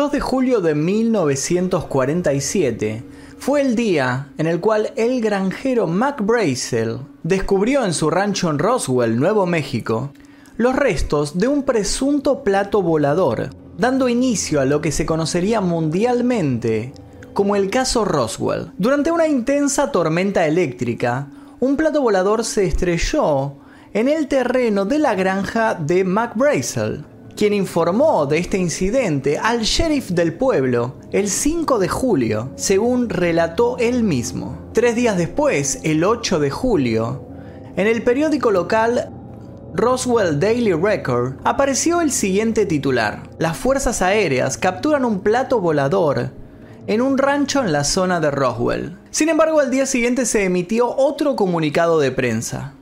2 de julio de 1947 fue el día en el cual el granjero Mac Brazel descubrió en su rancho en Roswell, Nuevo México, los restos de un presunto plato volador, dando inicio a lo que se conocería mundialmente como el caso Roswell. Durante una intensa tormenta eléctrica, un plato volador se estrelló en el terreno de la granja de Mac Brazel quien informó de este incidente al sheriff del pueblo el 5 de julio, según relató él mismo. Tres días después, el 8 de julio, en el periódico local Roswell Daily Record, apareció el siguiente titular. Las fuerzas aéreas capturan un plato volador en un rancho en la zona de Roswell. Sin embargo, al día siguiente se emitió otro comunicado de prensa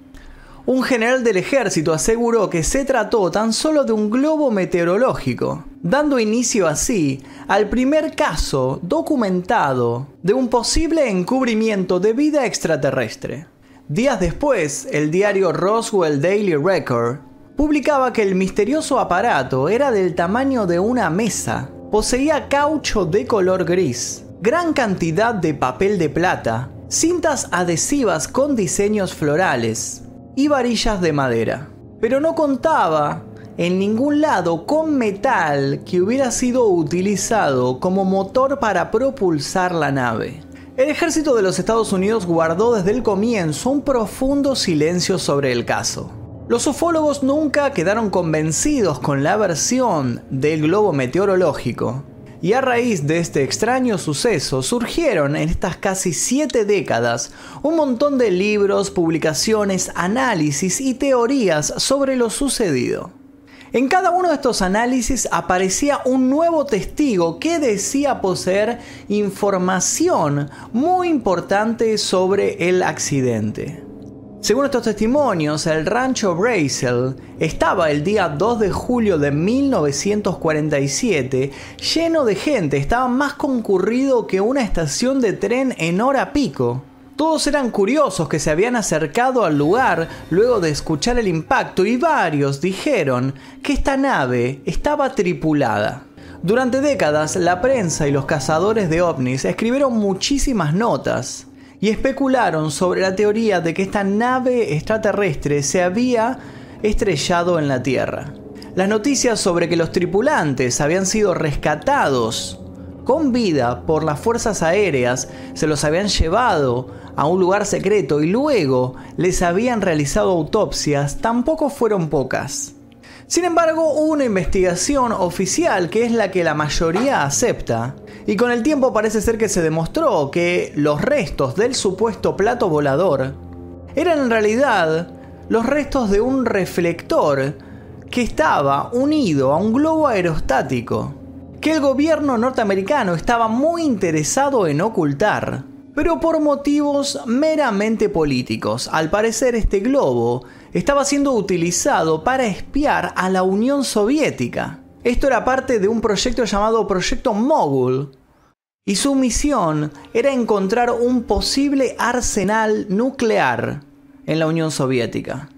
un general del ejército aseguró que se trató tan solo de un globo meteorológico, dando inicio así al primer caso documentado de un posible encubrimiento de vida extraterrestre. Días después, el diario Roswell Daily Record publicaba que el misterioso aparato era del tamaño de una mesa, poseía caucho de color gris, gran cantidad de papel de plata, cintas adhesivas con diseños florales, y varillas de madera. Pero no contaba en ningún lado con metal que hubiera sido utilizado como motor para propulsar la nave. El ejército de los Estados Unidos guardó desde el comienzo un profundo silencio sobre el caso. Los ufólogos nunca quedaron convencidos con la versión del globo meteorológico, y a raíz de este extraño suceso surgieron en estas casi siete décadas un montón de libros, publicaciones, análisis y teorías sobre lo sucedido. En cada uno de estos análisis aparecía un nuevo testigo que decía poseer información muy importante sobre el accidente. Según estos testimonios, el rancho Brazel estaba el día 2 de julio de 1947 lleno de gente, estaba más concurrido que una estación de tren en hora pico. Todos eran curiosos que se habían acercado al lugar luego de escuchar el impacto y varios dijeron que esta nave estaba tripulada. Durante décadas, la prensa y los cazadores de ovnis escribieron muchísimas notas y especularon sobre la teoría de que esta nave extraterrestre se había estrellado en la Tierra. Las noticias sobre que los tripulantes habían sido rescatados con vida por las fuerzas aéreas, se los habían llevado a un lugar secreto y luego les habían realizado autopsias, tampoco fueron pocas. Sin embargo, una investigación oficial que es la que la mayoría acepta, y con el tiempo parece ser que se demostró que los restos del supuesto plato volador eran en realidad los restos de un reflector que estaba unido a un globo aerostático, que el gobierno norteamericano estaba muy interesado en ocultar, pero por motivos meramente políticos. Al parecer este globo estaba siendo utilizado para espiar a la Unión Soviética. Esto era parte de un proyecto llamado Proyecto Mogul, y su misión era encontrar un posible arsenal nuclear en la Unión Soviética.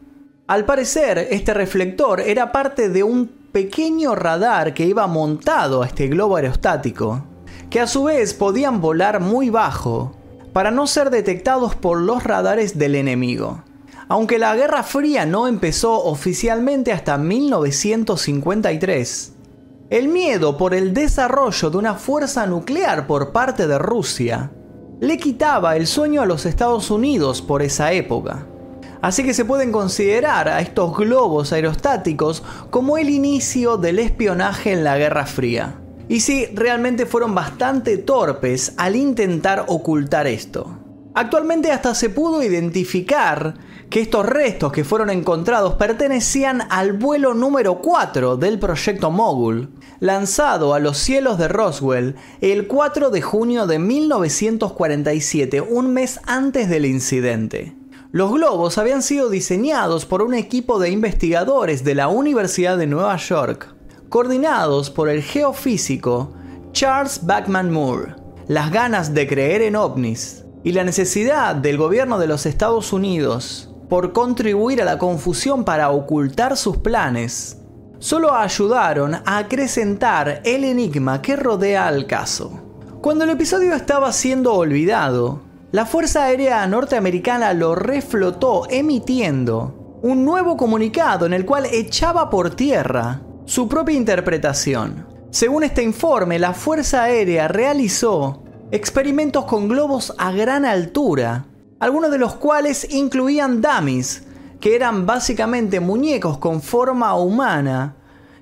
Al parecer, este reflector era parte de un pequeño radar que iba montado a este globo aerostático, que a su vez podían volar muy bajo para no ser detectados por los radares del enemigo. Aunque la Guerra Fría no empezó oficialmente hasta 1953, el miedo por el desarrollo de una fuerza nuclear por parte de Rusia le quitaba el sueño a los Estados Unidos por esa época. Así que se pueden considerar a estos globos aerostáticos como el inicio del espionaje en la Guerra Fría. Y sí, realmente fueron bastante torpes al intentar ocultar esto. Actualmente hasta se pudo identificar que estos restos que fueron encontrados pertenecían al vuelo número 4 del proyecto Mogul, lanzado a los cielos de Roswell el 4 de junio de 1947, un mes antes del incidente. Los globos habían sido diseñados por un equipo de investigadores de la Universidad de Nueva York, coordinados por el geofísico Charles Backman Moore. Las ganas de creer en ovnis y la necesidad del gobierno de los Estados Unidos por contribuir a la confusión para ocultar sus planes, solo ayudaron a acrecentar el enigma que rodea al caso. Cuando el episodio estaba siendo olvidado, la Fuerza Aérea Norteamericana lo reflotó emitiendo un nuevo comunicado en el cual echaba por tierra su propia interpretación. Según este informe, la Fuerza Aérea realizó experimentos con globos a gran altura, algunos de los cuales incluían dummies, que eran básicamente muñecos con forma humana,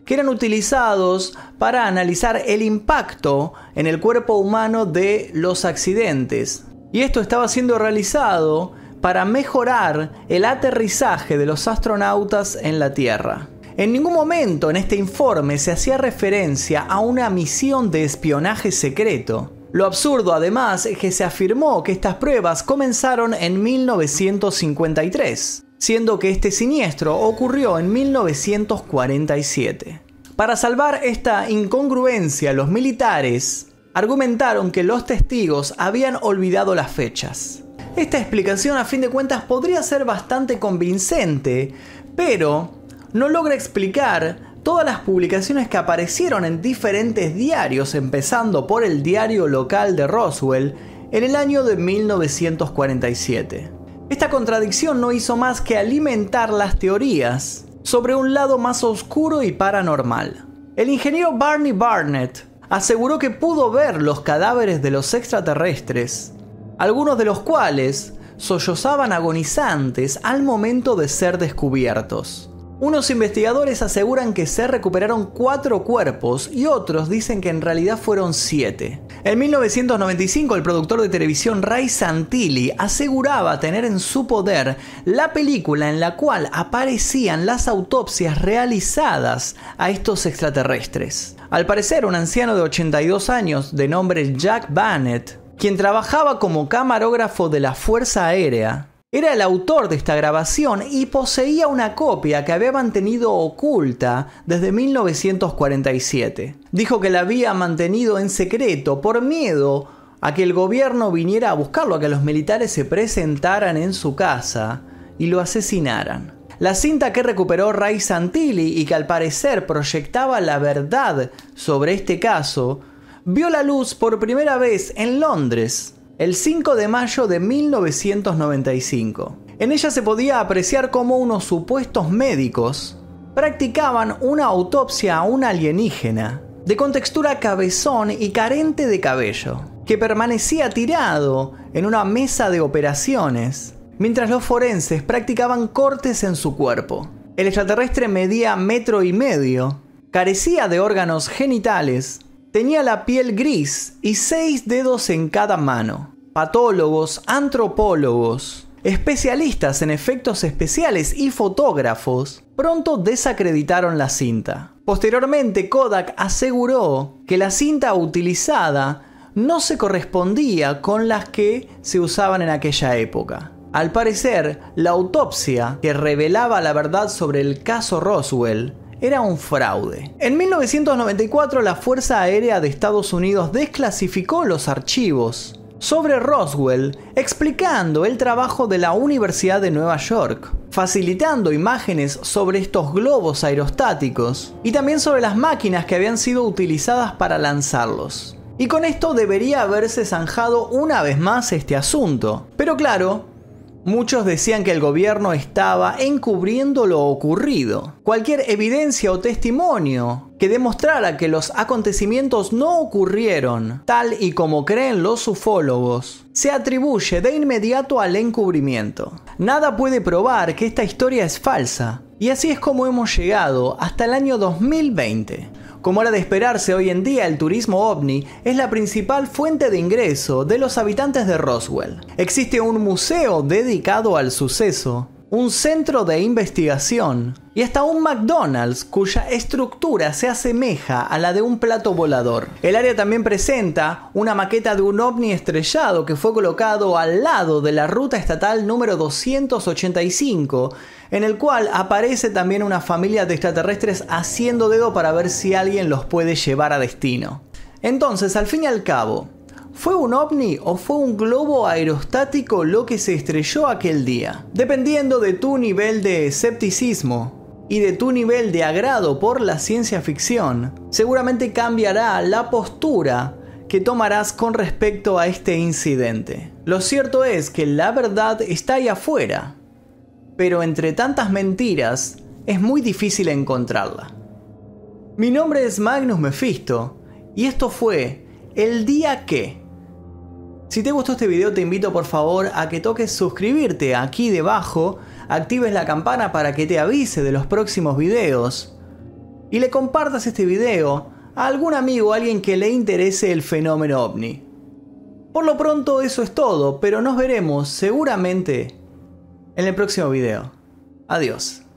que eran utilizados para analizar el impacto en el cuerpo humano de los accidentes. Y esto estaba siendo realizado para mejorar el aterrizaje de los astronautas en la Tierra. En ningún momento en este informe se hacía referencia a una misión de espionaje secreto. Lo absurdo además es que se afirmó que estas pruebas comenzaron en 1953, siendo que este siniestro ocurrió en 1947. Para salvar esta incongruencia, los militares argumentaron que los testigos habían olvidado las fechas. Esta explicación a fin de cuentas podría ser bastante convincente, pero no logra explicar todas las publicaciones que aparecieron en diferentes diarios, empezando por el diario local de Roswell, en el año de 1947. Esta contradicción no hizo más que alimentar las teorías sobre un lado más oscuro y paranormal. El ingeniero Barney Barnett aseguró que pudo ver los cadáveres de los extraterrestres, algunos de los cuales sollozaban agonizantes al momento de ser descubiertos. Unos investigadores aseguran que se recuperaron cuatro cuerpos y otros dicen que en realidad fueron siete. En 1995 el productor de televisión Ray Santilli aseguraba tener en su poder la película en la cual aparecían las autopsias realizadas a estos extraterrestres. Al parecer un anciano de 82 años de nombre Jack Bannett, quien trabajaba como camarógrafo de la Fuerza Aérea, era el autor de esta grabación y poseía una copia que había mantenido oculta desde 1947. Dijo que la había mantenido en secreto por miedo a que el gobierno viniera a buscarlo, a que los militares se presentaran en su casa y lo asesinaran. La cinta que recuperó Ray Santilli y que al parecer proyectaba la verdad sobre este caso, vio la luz por primera vez en Londres el 5 de mayo de 1995. En ella se podía apreciar cómo unos supuestos médicos practicaban una autopsia a un alienígena de contextura cabezón y carente de cabello, que permanecía tirado en una mesa de operaciones mientras los forenses practicaban cortes en su cuerpo. El extraterrestre medía metro y medio, carecía de órganos genitales Tenía la piel gris y seis dedos en cada mano. Patólogos, antropólogos, especialistas en efectos especiales y fotógrafos pronto desacreditaron la cinta. Posteriormente, Kodak aseguró que la cinta utilizada no se correspondía con las que se usaban en aquella época. Al parecer, la autopsia que revelaba la verdad sobre el caso Roswell era un fraude. En 1994 la Fuerza Aérea de Estados Unidos desclasificó los archivos sobre Roswell explicando el trabajo de la Universidad de Nueva York, facilitando imágenes sobre estos globos aerostáticos y también sobre las máquinas que habían sido utilizadas para lanzarlos. Y con esto debería haberse zanjado una vez más este asunto. Pero claro, Muchos decían que el gobierno estaba encubriendo lo ocurrido. Cualquier evidencia o testimonio que demostrara que los acontecimientos no ocurrieron tal y como creen los ufólogos, se atribuye de inmediato al encubrimiento. Nada puede probar que esta historia es falsa, y así es como hemos llegado hasta el año 2020, como era de esperarse hoy en día, el turismo ovni es la principal fuente de ingreso de los habitantes de Roswell. Existe un museo dedicado al suceso, un centro de investigación y hasta un McDonald's cuya estructura se asemeja a la de un plato volador. El área también presenta una maqueta de un ovni estrellado que fue colocado al lado de la ruta estatal número 285, en el cual aparece también una familia de extraterrestres haciendo dedo para ver si alguien los puede llevar a destino. Entonces, al fin y al cabo, ¿Fue un ovni o fue un globo aerostático lo que se estrelló aquel día? Dependiendo de tu nivel de escepticismo y de tu nivel de agrado por la ciencia ficción, seguramente cambiará la postura que tomarás con respecto a este incidente. Lo cierto es que la verdad está ahí afuera, pero entre tantas mentiras es muy difícil encontrarla. Mi nombre es Magnus Mephisto y esto fue El día que si te gustó este video te invito por favor a que toques suscribirte aquí debajo, actives la campana para que te avise de los próximos videos y le compartas este video a algún amigo, o alguien que le interese el fenómeno ovni. Por lo pronto eso es todo, pero nos veremos seguramente en el próximo video. Adiós.